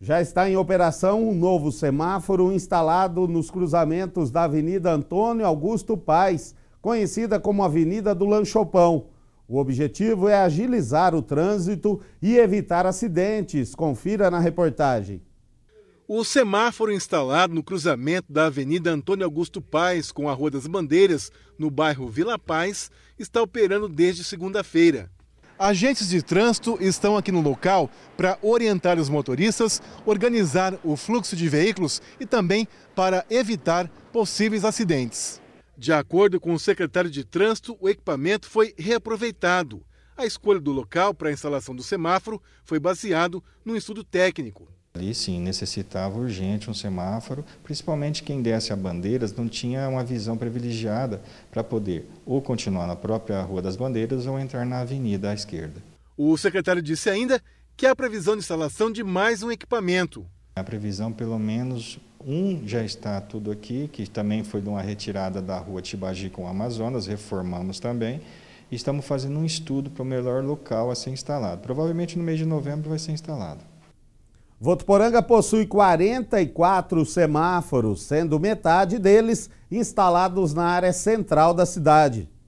Já está em operação um novo semáforo instalado nos cruzamentos da Avenida Antônio Augusto Paz, conhecida como Avenida do Lanchopão. O objetivo é agilizar o trânsito e evitar acidentes. Confira na reportagem. O semáforo instalado no cruzamento da Avenida Antônio Augusto Paz com a Rua das Bandeiras, no bairro Vila Paz, está operando desde segunda-feira. Agentes de trânsito estão aqui no local para orientar os motoristas, organizar o fluxo de veículos e também para evitar possíveis acidentes. De acordo com o secretário de Trânsito, o equipamento foi reaproveitado. A escolha do local para a instalação do semáforo foi baseado num estudo técnico. Ali sim, necessitava urgente um semáforo, principalmente quem desce a Bandeiras não tinha uma visão privilegiada para poder ou continuar na própria Rua das Bandeiras ou entrar na avenida à esquerda. O secretário disse ainda que há previsão de instalação de mais um equipamento. A previsão, pelo menos um já está tudo aqui, que também foi de uma retirada da Rua Tibagi com o Amazonas, reformamos também estamos fazendo um estudo para o melhor local a ser instalado. Provavelmente no mês de novembro vai ser instalado. Votuporanga possui 44 semáforos, sendo metade deles instalados na área central da cidade.